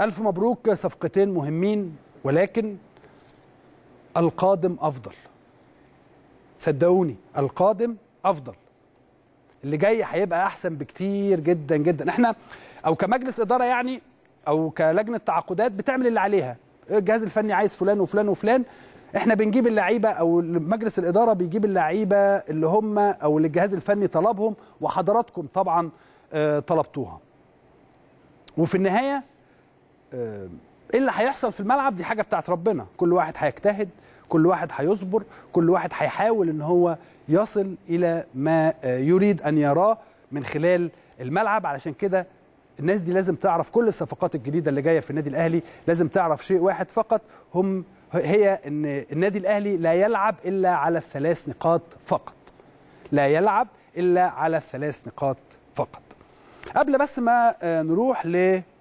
ألف مبروك صفقتين مهمين ولكن القادم أفضل صدقوني القادم أفضل اللي جاي هيبقى أحسن بكتير جدا جدا احنا أو كمجلس إدارة يعني أو كلجنة تعاقدات بتعمل اللي عليها الجهاز الفني عايز فلان وفلان وفلان احنا بنجيب اللعيبه او مجلس الاداره بيجيب اللعيبه اللي هم او اللي الجهاز الفني طلبهم وحضراتكم طبعا آه، طلبتوها وفي النهايه ايه اللي هيحصل في الملعب دي حاجه بتاعت ربنا كل واحد هيجتهد كل واحد هيصبر كل واحد هيحاول ان هو يصل الى ما آه، يريد ان يراه من خلال الملعب علشان كده الناس دي لازم تعرف كل الصفقات الجديده اللي جايه في النادي الاهلي لازم تعرف شيء واحد فقط هم هي ان النادي الاهلي لا يلعب الا على الثلاث نقاط فقط لا يلعب الا على الثلاث نقاط فقط قبل بس ما آه، نروح ل